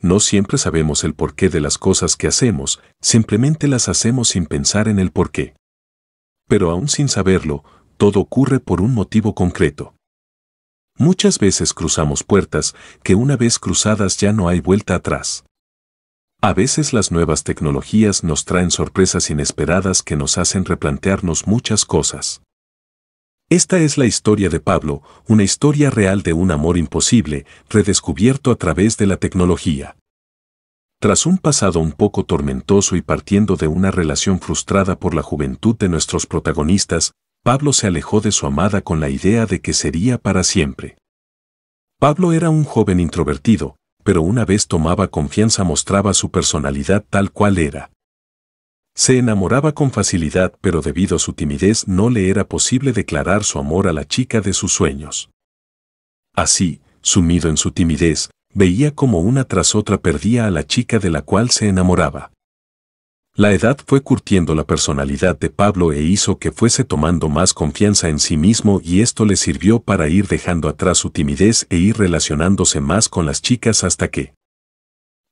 No siempre sabemos el porqué de las cosas que hacemos, simplemente las hacemos sin pensar en el porqué. Pero aún sin saberlo, todo ocurre por un motivo concreto. Muchas veces cruzamos puertas que una vez cruzadas ya no hay vuelta atrás. A veces las nuevas tecnologías nos traen sorpresas inesperadas que nos hacen replantearnos muchas cosas. Esta es la historia de Pablo, una historia real de un amor imposible, redescubierto a través de la tecnología. Tras un pasado un poco tormentoso y partiendo de una relación frustrada por la juventud de nuestros protagonistas, Pablo se alejó de su amada con la idea de que sería para siempre. Pablo era un joven introvertido, pero una vez tomaba confianza mostraba su personalidad tal cual era. Se enamoraba con facilidad, pero debido a su timidez no le era posible declarar su amor a la chica de sus sueños. Así, sumido en su timidez, veía como una tras otra perdía a la chica de la cual se enamoraba. La edad fue curtiendo la personalidad de Pablo e hizo que fuese tomando más confianza en sí mismo y esto le sirvió para ir dejando atrás su timidez e ir relacionándose más con las chicas hasta que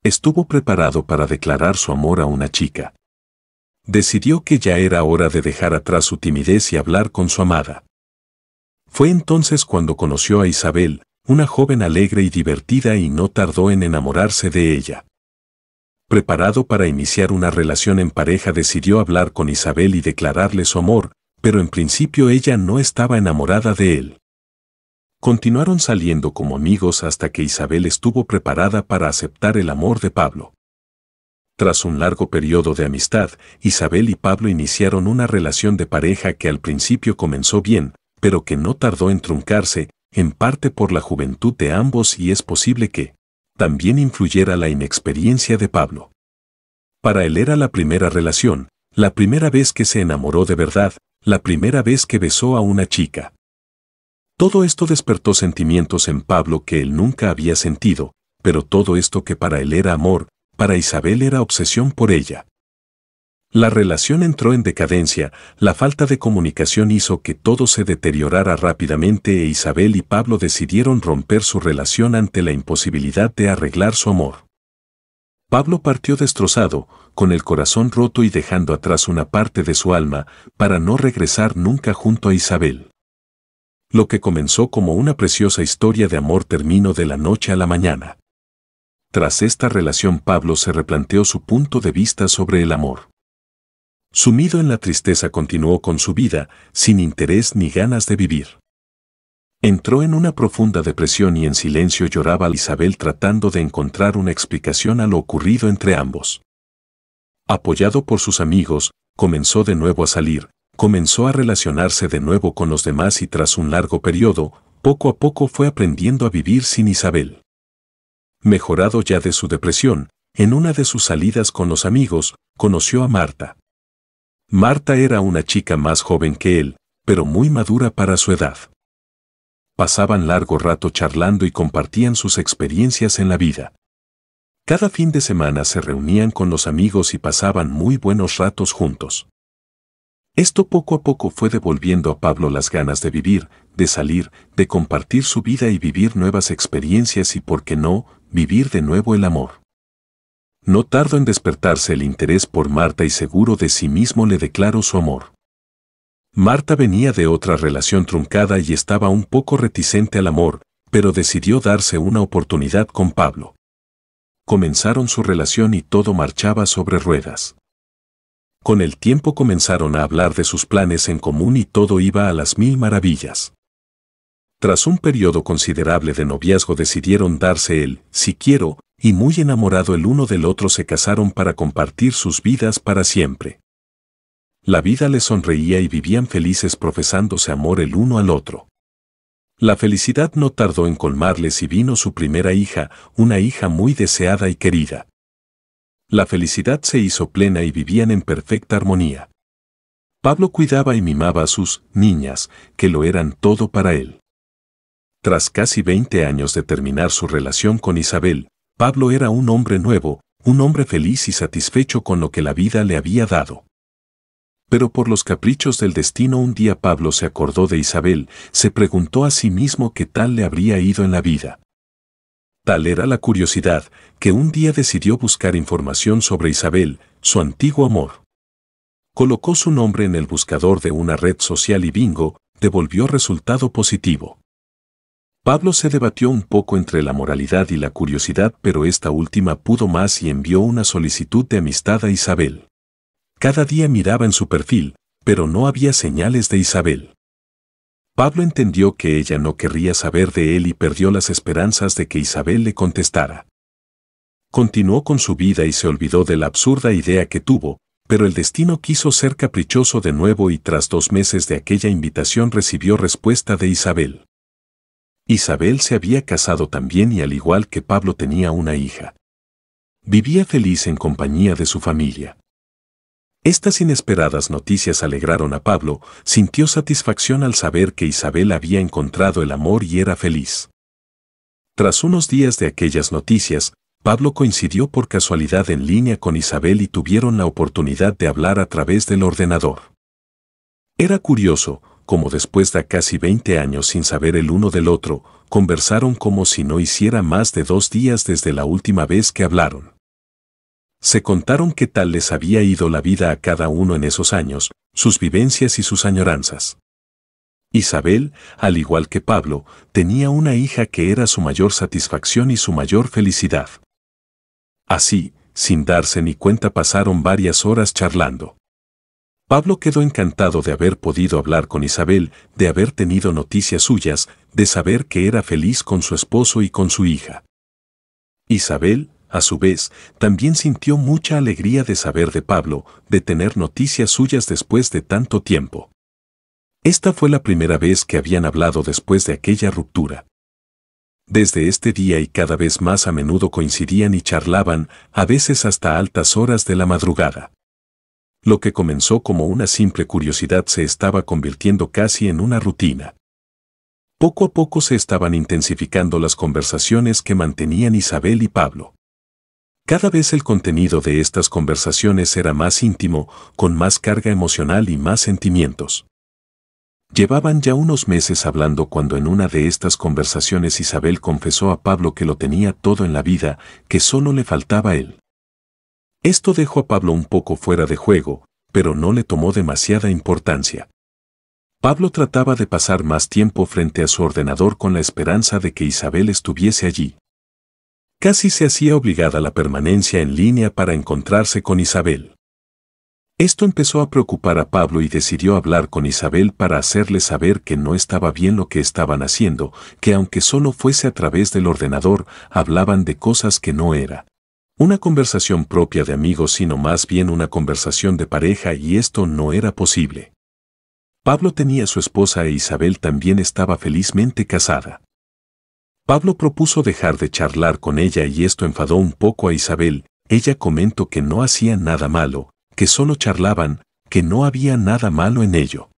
estuvo preparado para declarar su amor a una chica decidió que ya era hora de dejar atrás su timidez y hablar con su amada. Fue entonces cuando conoció a Isabel, una joven alegre y divertida y no tardó en enamorarse de ella. Preparado para iniciar una relación en pareja decidió hablar con Isabel y declararle su amor, pero en principio ella no estaba enamorada de él. Continuaron saliendo como amigos hasta que Isabel estuvo preparada para aceptar el amor de Pablo. Tras un largo periodo de amistad, Isabel y Pablo iniciaron una relación de pareja que al principio comenzó bien, pero que no tardó en truncarse, en parte por la juventud de ambos y es posible que también influyera la inexperiencia de Pablo. Para él era la primera relación, la primera vez que se enamoró de verdad, la primera vez que besó a una chica. Todo esto despertó sentimientos en Pablo que él nunca había sentido, pero todo esto que para él era amor, para Isabel era obsesión por ella. La relación entró en decadencia, la falta de comunicación hizo que todo se deteriorara rápidamente e Isabel y Pablo decidieron romper su relación ante la imposibilidad de arreglar su amor. Pablo partió destrozado, con el corazón roto y dejando atrás una parte de su alma, para no regresar nunca junto a Isabel. Lo que comenzó como una preciosa historia de amor terminó de la noche a la mañana. Tras esta relación Pablo se replanteó su punto de vista sobre el amor. Sumido en la tristeza continuó con su vida, sin interés ni ganas de vivir. Entró en una profunda depresión y en silencio lloraba a Isabel tratando de encontrar una explicación a lo ocurrido entre ambos. Apoyado por sus amigos, comenzó de nuevo a salir, comenzó a relacionarse de nuevo con los demás y tras un largo periodo, poco a poco fue aprendiendo a vivir sin Isabel mejorado ya de su depresión, en una de sus salidas con los amigos, conoció a Marta. Marta era una chica más joven que él, pero muy madura para su edad. Pasaban largo rato charlando y compartían sus experiencias en la vida. Cada fin de semana se reunían con los amigos y pasaban muy buenos ratos juntos. Esto poco a poco fue devolviendo a Pablo las ganas de vivir, de salir, de compartir su vida y vivir nuevas experiencias y, por qué no, vivir de nuevo el amor. No tardo en despertarse el interés por Marta y seguro de sí mismo le declaró su amor. Marta venía de otra relación truncada y estaba un poco reticente al amor, pero decidió darse una oportunidad con Pablo. Comenzaron su relación y todo marchaba sobre ruedas. Con el tiempo comenzaron a hablar de sus planes en común y todo iba a las mil maravillas. Tras un periodo considerable de noviazgo decidieron darse el, si quiero, y muy enamorado el uno del otro se casaron para compartir sus vidas para siempre. La vida les sonreía y vivían felices profesándose amor el uno al otro. La felicidad no tardó en colmarles y vino su primera hija, una hija muy deseada y querida. La felicidad se hizo plena y vivían en perfecta armonía. Pablo cuidaba y mimaba a sus niñas, que lo eran todo para él. Tras casi 20 años de terminar su relación con Isabel, Pablo era un hombre nuevo, un hombre feliz y satisfecho con lo que la vida le había dado. Pero por los caprichos del destino un día Pablo se acordó de Isabel, se preguntó a sí mismo qué tal le habría ido en la vida. Tal era la curiosidad, que un día decidió buscar información sobre Isabel, su antiguo amor. Colocó su nombre en el buscador de una red social y bingo, devolvió resultado positivo. Pablo se debatió un poco entre la moralidad y la curiosidad, pero esta última pudo más y envió una solicitud de amistad a Isabel. Cada día miraba en su perfil, pero no había señales de Isabel. Pablo entendió que ella no querría saber de él y perdió las esperanzas de que Isabel le contestara. Continuó con su vida y se olvidó de la absurda idea que tuvo, pero el destino quiso ser caprichoso de nuevo y tras dos meses de aquella invitación recibió respuesta de Isabel. Isabel se había casado también y al igual que Pablo tenía una hija. Vivía feliz en compañía de su familia. Estas inesperadas noticias alegraron a Pablo, sintió satisfacción al saber que Isabel había encontrado el amor y era feliz. Tras unos días de aquellas noticias, Pablo coincidió por casualidad en línea con Isabel y tuvieron la oportunidad de hablar a través del ordenador. Era curioso, como después de casi 20 años sin saber el uno del otro, conversaron como si no hiciera más de dos días desde la última vez que hablaron. Se contaron qué tal les había ido la vida a cada uno en esos años, sus vivencias y sus añoranzas. Isabel, al igual que Pablo, tenía una hija que era su mayor satisfacción y su mayor felicidad. Así, sin darse ni cuenta pasaron varias horas charlando. Pablo quedó encantado de haber podido hablar con Isabel, de haber tenido noticias suyas, de saber que era feliz con su esposo y con su hija. Isabel, a su vez, también sintió mucha alegría de saber de Pablo, de tener noticias suyas después de tanto tiempo. Esta fue la primera vez que habían hablado después de aquella ruptura. Desde este día y cada vez más a menudo coincidían y charlaban, a veces hasta altas horas de la madrugada lo que comenzó como una simple curiosidad se estaba convirtiendo casi en una rutina. Poco a poco se estaban intensificando las conversaciones que mantenían Isabel y Pablo. Cada vez el contenido de estas conversaciones era más íntimo, con más carga emocional y más sentimientos. Llevaban ya unos meses hablando cuando en una de estas conversaciones Isabel confesó a Pablo que lo tenía todo en la vida, que solo le faltaba él. Esto dejó a Pablo un poco fuera de juego, pero no le tomó demasiada importancia. Pablo trataba de pasar más tiempo frente a su ordenador con la esperanza de que Isabel estuviese allí. Casi se hacía obligada la permanencia en línea para encontrarse con Isabel. Esto empezó a preocupar a Pablo y decidió hablar con Isabel para hacerle saber que no estaba bien lo que estaban haciendo, que aunque solo fuese a través del ordenador, hablaban de cosas que no era. Una conversación propia de amigos, sino más bien una conversación de pareja y esto no era posible. Pablo tenía su esposa e Isabel también estaba felizmente casada. Pablo propuso dejar de charlar con ella y esto enfadó un poco a Isabel, ella comentó que no hacía nada malo, que solo charlaban, que no había nada malo en ello.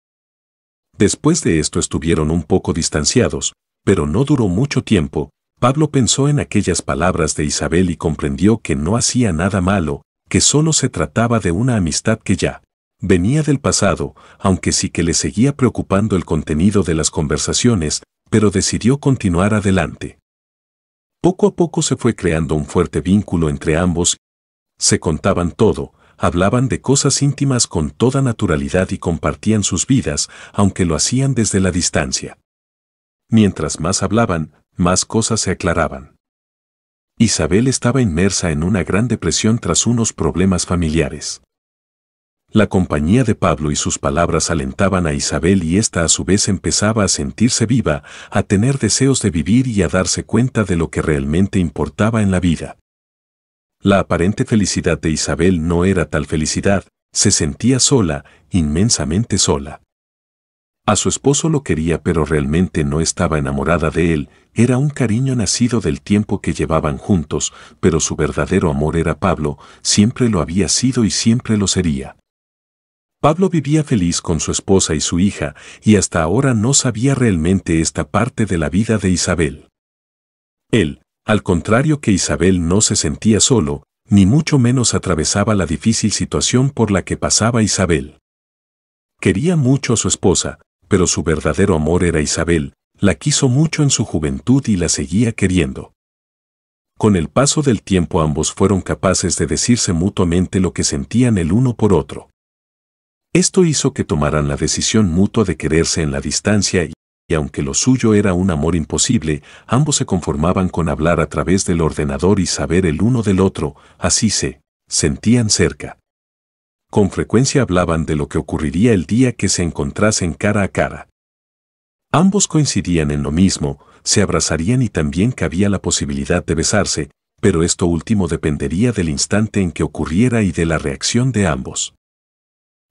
Después de esto estuvieron un poco distanciados, pero no duró mucho tiempo, Pablo pensó en aquellas palabras de Isabel y comprendió que no hacía nada malo, que solo se trataba de una amistad que ya venía del pasado, aunque sí que le seguía preocupando el contenido de las conversaciones, pero decidió continuar adelante. Poco a poco se fue creando un fuerte vínculo entre ambos. Se contaban todo, hablaban de cosas íntimas con toda naturalidad y compartían sus vidas, aunque lo hacían desde la distancia. Mientras más hablaban, más cosas se aclaraban. Isabel estaba inmersa en una gran depresión tras unos problemas familiares. La compañía de Pablo y sus palabras alentaban a Isabel y ésta a su vez empezaba a sentirse viva, a tener deseos de vivir y a darse cuenta de lo que realmente importaba en la vida. La aparente felicidad de Isabel no era tal felicidad, se sentía sola, inmensamente sola. A su esposo lo quería pero realmente no estaba enamorada de él, era un cariño nacido del tiempo que llevaban juntos, pero su verdadero amor era Pablo, siempre lo había sido y siempre lo sería. Pablo vivía feliz con su esposa y su hija, y hasta ahora no sabía realmente esta parte de la vida de Isabel. Él, al contrario que Isabel no se sentía solo, ni mucho menos atravesaba la difícil situación por la que pasaba Isabel. Quería mucho a su esposa, pero su verdadero amor era Isabel, la quiso mucho en su juventud y la seguía queriendo. Con el paso del tiempo ambos fueron capaces de decirse mutuamente lo que sentían el uno por otro. Esto hizo que tomaran la decisión mutua de quererse en la distancia y, aunque lo suyo era un amor imposible, ambos se conformaban con hablar a través del ordenador y saber el uno del otro, así se sentían cerca con frecuencia hablaban de lo que ocurriría el día que se encontrasen cara a cara. Ambos coincidían en lo mismo, se abrazarían y también cabía la posibilidad de besarse, pero esto último dependería del instante en que ocurriera y de la reacción de ambos.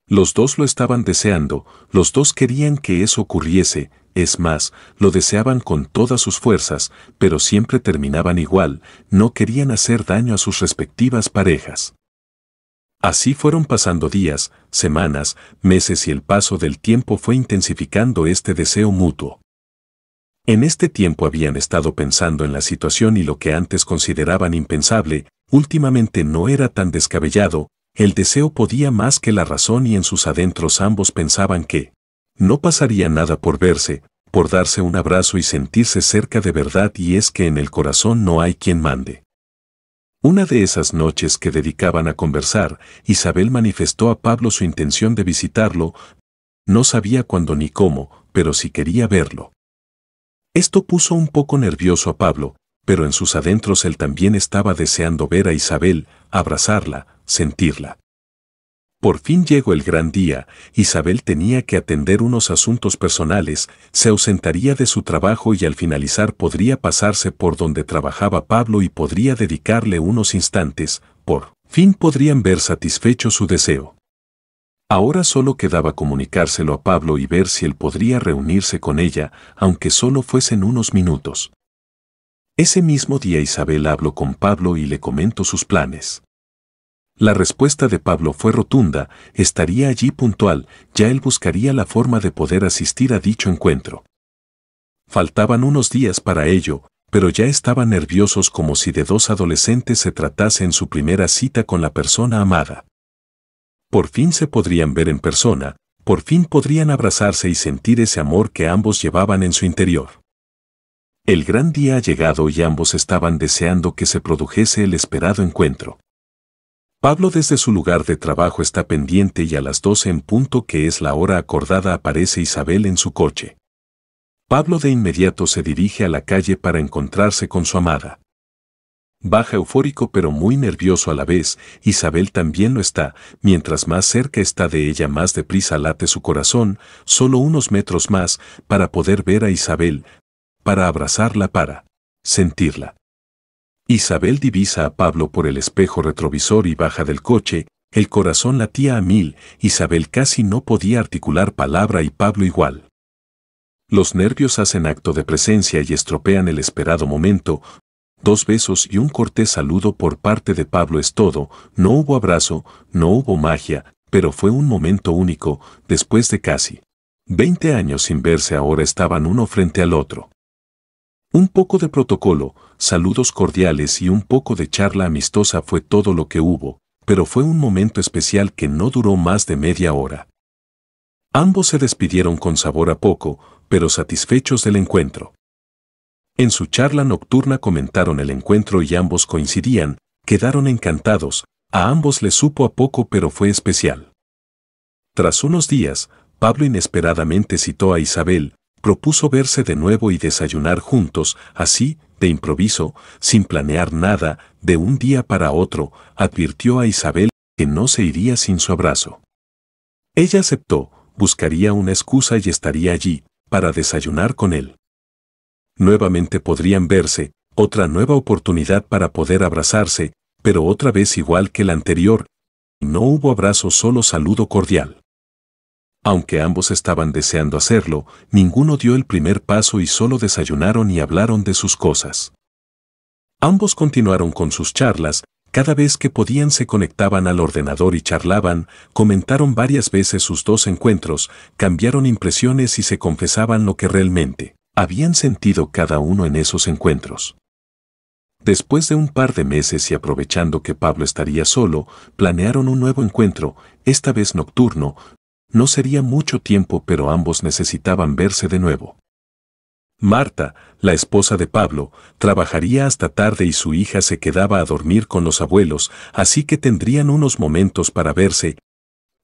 Los dos lo estaban deseando, los dos querían que eso ocurriese, es más, lo deseaban con todas sus fuerzas, pero siempre terminaban igual, no querían hacer daño a sus respectivas parejas. Así fueron pasando días, semanas, meses y el paso del tiempo fue intensificando este deseo mutuo. En este tiempo habían estado pensando en la situación y lo que antes consideraban impensable, últimamente no era tan descabellado, el deseo podía más que la razón y en sus adentros ambos pensaban que no pasaría nada por verse, por darse un abrazo y sentirse cerca de verdad y es que en el corazón no hay quien mande. Una de esas noches que dedicaban a conversar, Isabel manifestó a Pablo su intención de visitarlo, no sabía cuándo ni cómo, pero sí quería verlo. Esto puso un poco nervioso a Pablo, pero en sus adentros él también estaba deseando ver a Isabel, abrazarla, sentirla. Por fin llegó el gran día, Isabel tenía que atender unos asuntos personales, se ausentaría de su trabajo y al finalizar podría pasarse por donde trabajaba Pablo y podría dedicarle unos instantes, por fin podrían ver satisfecho su deseo. Ahora solo quedaba comunicárselo a Pablo y ver si él podría reunirse con ella, aunque solo fuesen unos minutos. Ese mismo día Isabel habló con Pablo y le comentó sus planes. La respuesta de Pablo fue rotunda, estaría allí puntual, ya él buscaría la forma de poder asistir a dicho encuentro. Faltaban unos días para ello, pero ya estaban nerviosos como si de dos adolescentes se tratase en su primera cita con la persona amada. Por fin se podrían ver en persona, por fin podrían abrazarse y sentir ese amor que ambos llevaban en su interior. El gran día ha llegado y ambos estaban deseando que se produjese el esperado encuentro. Pablo desde su lugar de trabajo está pendiente y a las 12 en punto que es la hora acordada aparece Isabel en su coche. Pablo de inmediato se dirige a la calle para encontrarse con su amada. Baja eufórico pero muy nervioso a la vez, Isabel también lo está, mientras más cerca está de ella más deprisa late su corazón, solo unos metros más, para poder ver a Isabel, para abrazarla, para sentirla. Isabel divisa a Pablo por el espejo retrovisor y baja del coche, el corazón latía a mil, Isabel casi no podía articular palabra y Pablo igual. Los nervios hacen acto de presencia y estropean el esperado momento. Dos besos y un cortés saludo por parte de Pablo es todo, no hubo abrazo, no hubo magia, pero fue un momento único, después de casi veinte años sin verse ahora estaban uno frente al otro. Un poco de protocolo, saludos cordiales y un poco de charla amistosa fue todo lo que hubo, pero fue un momento especial que no duró más de media hora. Ambos se despidieron con sabor a poco, pero satisfechos del encuentro. En su charla nocturna comentaron el encuentro y ambos coincidían, quedaron encantados, a ambos les supo a poco pero fue especial. Tras unos días, Pablo inesperadamente citó a Isabel, propuso verse de nuevo y desayunar juntos, así, de improviso, sin planear nada, de un día para otro, advirtió a Isabel que no se iría sin su abrazo. Ella aceptó, buscaría una excusa y estaría allí, para desayunar con él. Nuevamente podrían verse, otra nueva oportunidad para poder abrazarse, pero otra vez igual que la anterior. No hubo abrazo, solo saludo cordial. Aunque ambos estaban deseando hacerlo, ninguno dio el primer paso y solo desayunaron y hablaron de sus cosas. Ambos continuaron con sus charlas, cada vez que podían se conectaban al ordenador y charlaban, comentaron varias veces sus dos encuentros, cambiaron impresiones y se confesaban lo que realmente habían sentido cada uno en esos encuentros. Después de un par de meses y aprovechando que Pablo estaría solo, planearon un nuevo encuentro, esta vez nocturno, no sería mucho tiempo, pero ambos necesitaban verse de nuevo. Marta, la esposa de Pablo, trabajaría hasta tarde y su hija se quedaba a dormir con los abuelos, así que tendrían unos momentos para verse.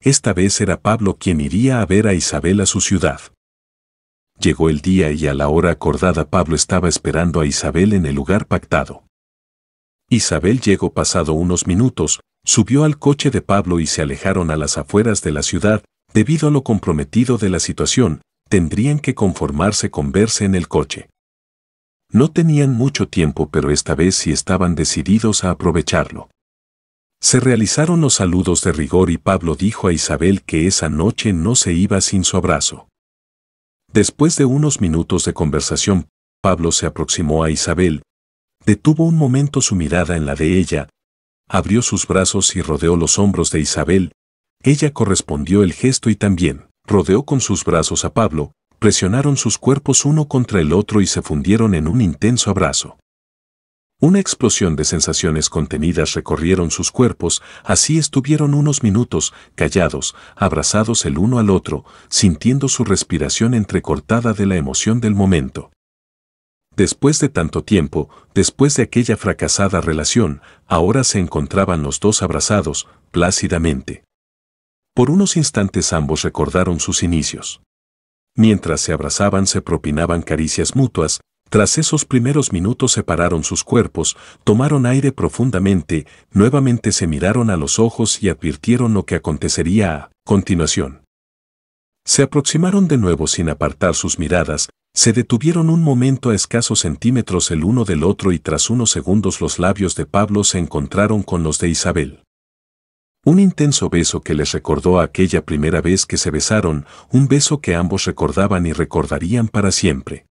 Esta vez era Pablo quien iría a ver a Isabel a su ciudad. Llegó el día y a la hora acordada Pablo estaba esperando a Isabel en el lugar pactado. Isabel llegó pasado unos minutos, subió al coche de Pablo y se alejaron a las afueras de la ciudad, Debido a lo comprometido de la situación, tendrían que conformarse con verse en el coche. No tenían mucho tiempo pero esta vez sí estaban decididos a aprovecharlo. Se realizaron los saludos de rigor y Pablo dijo a Isabel que esa noche no se iba sin su abrazo. Después de unos minutos de conversación, Pablo se aproximó a Isabel, detuvo un momento su mirada en la de ella, abrió sus brazos y rodeó los hombros de Isabel, ella correspondió el gesto y también, rodeó con sus brazos a Pablo, presionaron sus cuerpos uno contra el otro y se fundieron en un intenso abrazo. Una explosión de sensaciones contenidas recorrieron sus cuerpos, así estuvieron unos minutos, callados, abrazados el uno al otro, sintiendo su respiración entrecortada de la emoción del momento. Después de tanto tiempo, después de aquella fracasada relación, ahora se encontraban los dos abrazados, plácidamente. Por unos instantes ambos recordaron sus inicios. Mientras se abrazaban se propinaban caricias mutuas, tras esos primeros minutos separaron sus cuerpos, tomaron aire profundamente, nuevamente se miraron a los ojos y advirtieron lo que acontecería a continuación. Se aproximaron de nuevo sin apartar sus miradas, se detuvieron un momento a escasos centímetros el uno del otro y tras unos segundos los labios de Pablo se encontraron con los de Isabel. Un intenso beso que les recordó aquella primera vez que se besaron, un beso que ambos recordaban y recordarían para siempre.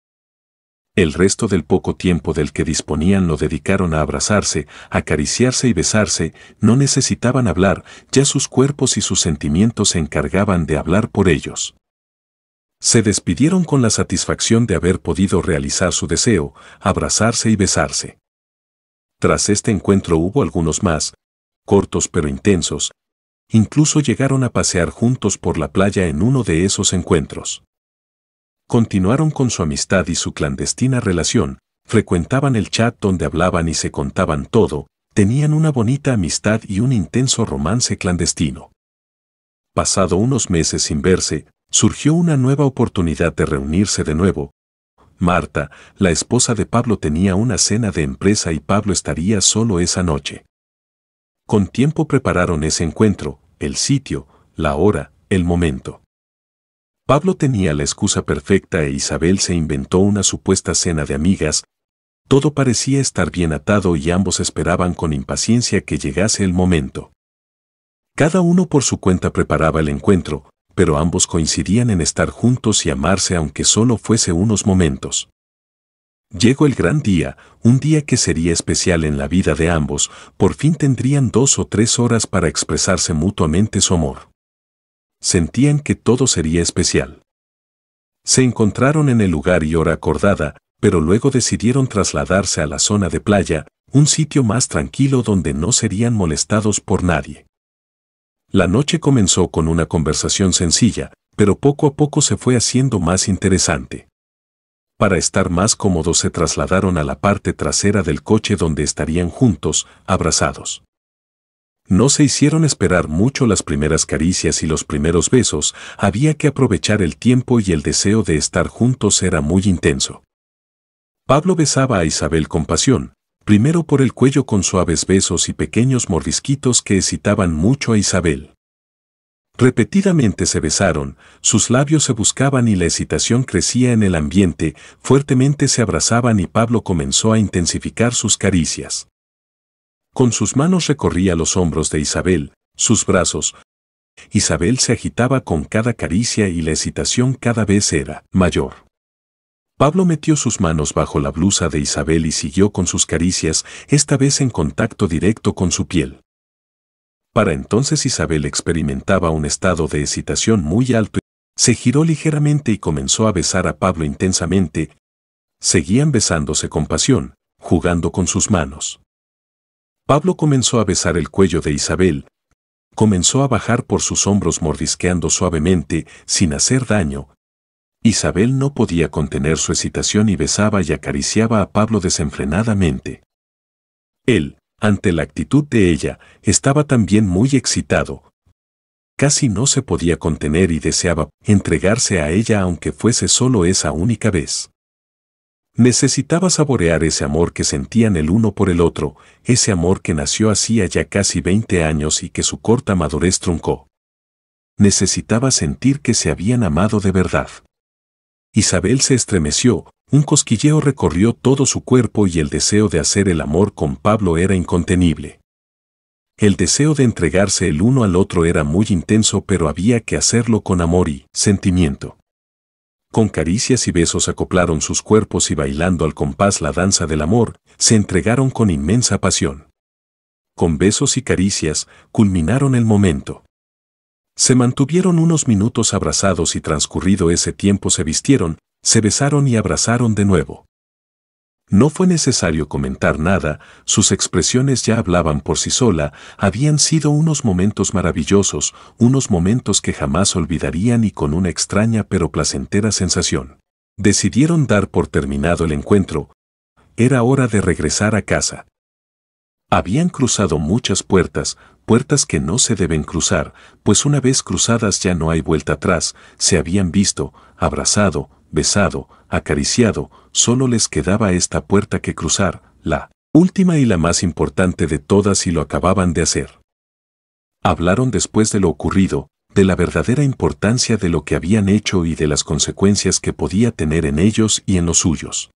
El resto del poco tiempo del que disponían lo dedicaron a abrazarse, acariciarse y besarse, no necesitaban hablar, ya sus cuerpos y sus sentimientos se encargaban de hablar por ellos. Se despidieron con la satisfacción de haber podido realizar su deseo, abrazarse y besarse. Tras este encuentro hubo algunos más, cortos pero intensos, incluso llegaron a pasear juntos por la playa en uno de esos encuentros. Continuaron con su amistad y su clandestina relación, frecuentaban el chat donde hablaban y se contaban todo, tenían una bonita amistad y un intenso romance clandestino. Pasado unos meses sin verse, surgió una nueva oportunidad de reunirse de nuevo. Marta, la esposa de Pablo, tenía una cena de empresa y Pablo estaría solo esa noche. Con tiempo prepararon ese encuentro, el sitio, la hora, el momento. Pablo tenía la excusa perfecta e Isabel se inventó una supuesta cena de amigas. Todo parecía estar bien atado y ambos esperaban con impaciencia que llegase el momento. Cada uno por su cuenta preparaba el encuentro, pero ambos coincidían en estar juntos y amarse aunque solo fuese unos momentos. Llegó el gran día, un día que sería especial en la vida de ambos, por fin tendrían dos o tres horas para expresarse mutuamente su amor. Sentían que todo sería especial. Se encontraron en el lugar y hora acordada, pero luego decidieron trasladarse a la zona de playa, un sitio más tranquilo donde no serían molestados por nadie. La noche comenzó con una conversación sencilla, pero poco a poco se fue haciendo más interesante. Para estar más cómodos se trasladaron a la parte trasera del coche donde estarían juntos, abrazados. No se hicieron esperar mucho las primeras caricias y los primeros besos, había que aprovechar el tiempo y el deseo de estar juntos era muy intenso. Pablo besaba a Isabel con pasión, primero por el cuello con suaves besos y pequeños mordisquitos que excitaban mucho a Isabel. Repetidamente se besaron, sus labios se buscaban y la excitación crecía en el ambiente, fuertemente se abrazaban y Pablo comenzó a intensificar sus caricias. Con sus manos recorría los hombros de Isabel, sus brazos. Isabel se agitaba con cada caricia y la excitación cada vez era mayor. Pablo metió sus manos bajo la blusa de Isabel y siguió con sus caricias, esta vez en contacto directo con su piel. Para entonces Isabel experimentaba un estado de excitación muy alto. Se giró ligeramente y comenzó a besar a Pablo intensamente. Seguían besándose con pasión, jugando con sus manos. Pablo comenzó a besar el cuello de Isabel. Comenzó a bajar por sus hombros mordisqueando suavemente, sin hacer daño. Isabel no podía contener su excitación y besaba y acariciaba a Pablo desenfrenadamente. Él, ante la actitud de ella, estaba también muy excitado. Casi no se podía contener y deseaba entregarse a ella aunque fuese solo esa única vez. Necesitaba saborear ese amor que sentían el uno por el otro, ese amor que nació hacía ya casi 20 años y que su corta madurez truncó. Necesitaba sentir que se habían amado de verdad. Isabel se estremeció, un cosquilleo recorrió todo su cuerpo y el deseo de hacer el amor con Pablo era incontenible. El deseo de entregarse el uno al otro era muy intenso pero había que hacerlo con amor y sentimiento. Con caricias y besos acoplaron sus cuerpos y bailando al compás la danza del amor, se entregaron con inmensa pasión. Con besos y caricias, culminaron el momento. Se mantuvieron unos minutos abrazados y transcurrido ese tiempo se vistieron, se besaron y abrazaron de nuevo. No fue necesario comentar nada, sus expresiones ya hablaban por sí sola, habían sido unos momentos maravillosos, unos momentos que jamás olvidarían y con una extraña pero placentera sensación. Decidieron dar por terminado el encuentro. Era hora de regresar a casa. Habían cruzado muchas puertas, puertas que no se deben cruzar, pues una vez cruzadas ya no hay vuelta atrás, se habían visto, abrazado, besado, acariciado, solo les quedaba esta puerta que cruzar, la última y la más importante de todas y lo acababan de hacer. Hablaron después de lo ocurrido, de la verdadera importancia de lo que habían hecho y de las consecuencias que podía tener en ellos y en los suyos.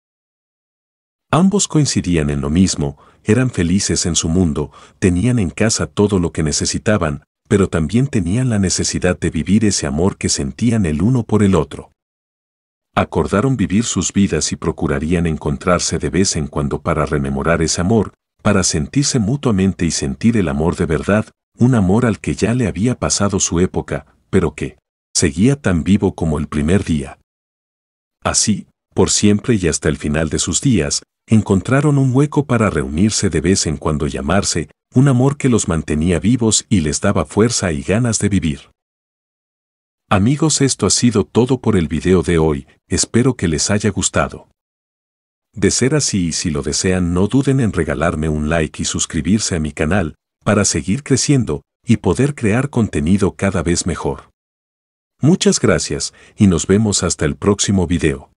Ambos coincidían en lo mismo, eran felices en su mundo, tenían en casa todo lo que necesitaban, pero también tenían la necesidad de vivir ese amor que sentían el uno por el otro. Acordaron vivir sus vidas y procurarían encontrarse de vez en cuando para rememorar ese amor, para sentirse mutuamente y sentir el amor de verdad, un amor al que ya le había pasado su época, pero que seguía tan vivo como el primer día. Así, por siempre y hasta el final de sus días, encontraron un hueco para reunirse de vez en cuando llamarse, un amor que los mantenía vivos y les daba fuerza y ganas de vivir. Amigos esto ha sido todo por el video de hoy, espero que les haya gustado. De ser así y si lo desean no duden en regalarme un like y suscribirse a mi canal, para seguir creciendo y poder crear contenido cada vez mejor. Muchas gracias y nos vemos hasta el próximo video.